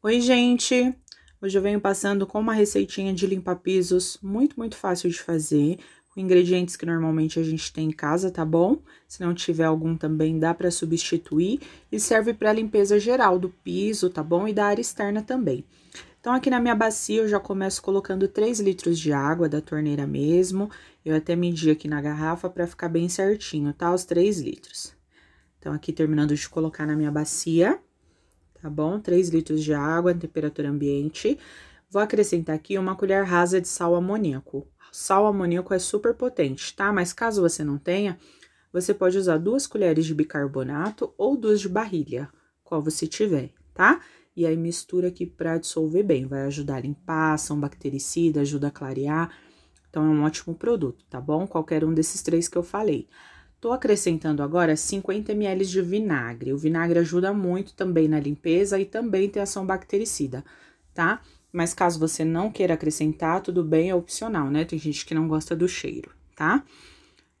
Oi, gente! Hoje eu venho passando com uma receitinha de limpa pisos muito, muito fácil de fazer, com ingredientes que normalmente a gente tem em casa, tá bom? Se não tiver algum também, dá para substituir e serve para limpeza geral do piso, tá bom? E da área externa também. Então, aqui na minha bacia, eu já começo colocando 3 litros de água da torneira mesmo. Eu até medi aqui na garrafa para ficar bem certinho, tá? Os 3 litros. Então, aqui terminando de colocar na minha bacia tá bom? 3 litros de água em temperatura ambiente. Vou acrescentar aqui uma colher rasa de sal amoníaco. Sal amoníaco é super potente, tá? Mas caso você não tenha, você pode usar duas colheres de bicarbonato ou duas de barrilha, qual você tiver, tá? E aí mistura aqui para dissolver bem, vai ajudar a limpar, são bactericida, ajuda a clarear. Então é um ótimo produto, tá bom? Qualquer um desses três que eu falei. Estou acrescentando agora 50 ml de vinagre. O vinagre ajuda muito também na limpeza e também tem ação bactericida, tá? Mas caso você não queira acrescentar, tudo bem, é opcional, né? Tem gente que não gosta do cheiro, tá?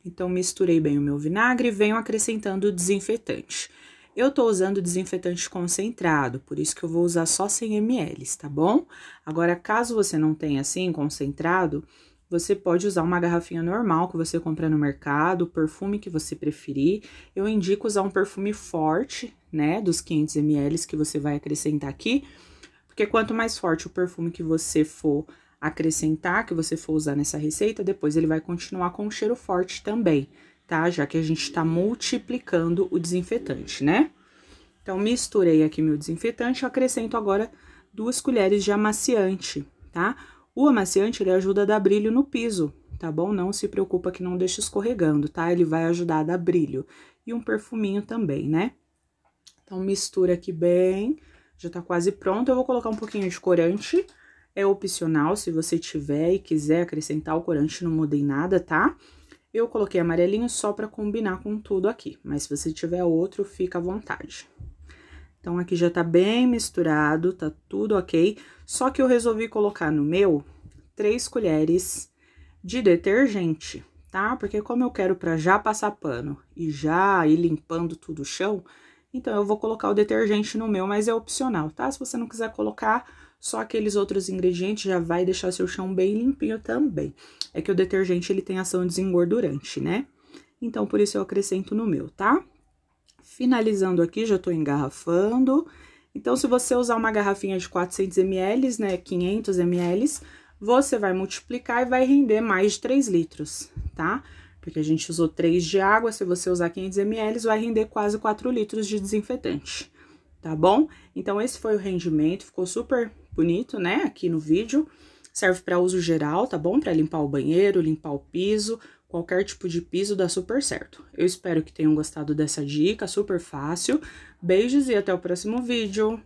Então, misturei bem o meu vinagre e venho acrescentando o desinfetante. Eu tô usando desinfetante concentrado, por isso que eu vou usar só 100 ml, tá bom? Agora, caso você não tenha assim concentrado, você pode usar uma garrafinha normal que você compra no mercado, o perfume que você preferir. Eu indico usar um perfume forte, né, dos 500 ml que você vai acrescentar aqui, porque quanto mais forte o perfume que você for acrescentar, que você for usar nessa receita, depois ele vai continuar com um cheiro forte também, tá? Já que a gente tá multiplicando o desinfetante, né? Então, misturei aqui meu desinfetante, eu acrescento agora duas colheres de amaciante, tá? O amaciante ele ajuda a dar brilho no piso, tá bom? Não se preocupa que não deixa escorregando, tá? Ele vai ajudar a dar brilho. E um perfuminho também, né? Então, mistura aqui bem, já tá quase pronto. Eu vou colocar um pouquinho de corante, é opcional, se você tiver e quiser acrescentar o corante, não mudei nada, tá? Eu coloquei amarelinho só pra combinar com tudo aqui, mas se você tiver outro, fica à vontade. Então, aqui já tá bem misturado, tá tudo ok. Só que eu resolvi colocar no meu três colheres de detergente, tá? Porque como eu quero pra já passar pano e já ir limpando tudo o chão, então eu vou colocar o detergente no meu, mas é opcional, tá? Se você não quiser colocar só aqueles outros ingredientes, já vai deixar seu chão bem limpinho também. É que o detergente, ele tem ação desengordurante, né? Então, por isso eu acrescento no meu, tá? finalizando aqui, já tô engarrafando. Então, se você usar uma garrafinha de 400 ml, né, 500 ml, você vai multiplicar e vai render mais de 3 litros, tá? Porque a gente usou 3 de água, se você usar 500 ml, vai render quase 4 litros de desinfetante, tá bom? Então, esse foi o rendimento, ficou super bonito, né, aqui no vídeo. Serve para uso geral, tá bom? Para limpar o banheiro, limpar o piso, qualquer tipo de piso dá super certo. Eu espero que tenham gostado dessa dica, super fácil. Beijos e até o próximo vídeo!